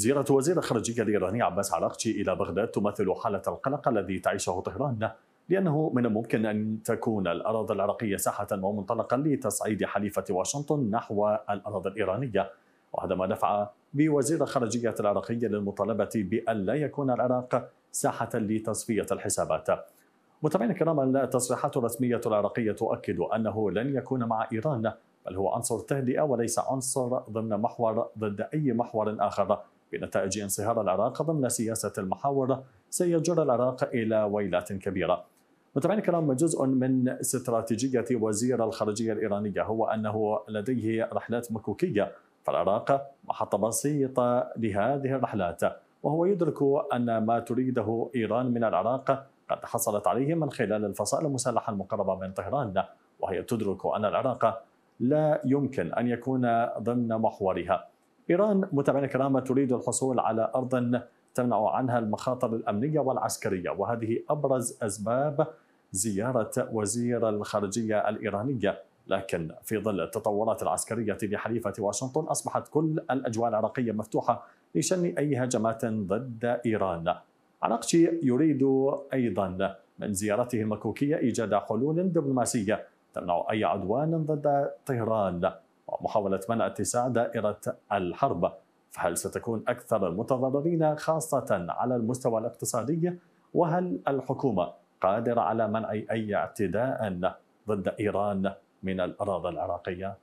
زيارة وزير الخارجية الإيراني عباس عراقچي إلى بغداد تمثل حالة القلق الذي تعيشه طهران لأنه من الممكن أن تكون الأراضي العراقية ساحة ومنطلقا لتصعيد حليفة واشنطن نحو الأراضي الإيرانية وهذا ما دفع بوزير الخارجية العراقية للمطالبة بأن لا يكون العراق ساحة لتصفية الحسابات متابعينا الكرام التصريحات الرسمية العراقية تؤكد أنه لن يكون مع إيران بل هو عنصر تهدئة وليس عنصر ضمن محور ضد أي محور آخر بنتائج انصهار العراق ضمن سياسة المحاورة سيجر العراق إلى ويلات كبيرة متابعينا الكرام جزء من استراتيجية وزير الخارجية الإيرانية هو أنه لديه رحلات مكوكية فالعراق محطة بسيطة لهذه الرحلات وهو يدرك أن ما تريده إيران من العراق قد حصلت عليه من خلال الفصائل المسلحة المقربة من طهران وهي تدرك أن العراق لا يمكن أن يكون ضمن محورها إيران متابعينا الكرام تريد الحصول على أرض تمنع عنها المخاطر الأمنية والعسكرية وهذه أبرز أسباب زيارة وزير الخارجية الإيرانية لكن في ظل التطورات العسكرية لحليفه واشنطن أصبحت كل الأجواء العراقية مفتوحة لشن أي هجمات ضد إيران عراقشي يريد أيضا من زيارته المكوكية إيجاد حلول دبلوماسية تمنع أي عدوان ضد طهران ومحاولة منع اتساع دائرة الحرب فهل ستكون أكثر المتضررين خاصة على المستوى الاقتصادي؟ وهل الحكومة قادرة على منع أي اعتداء ضد إيران من الأراضي العراقية؟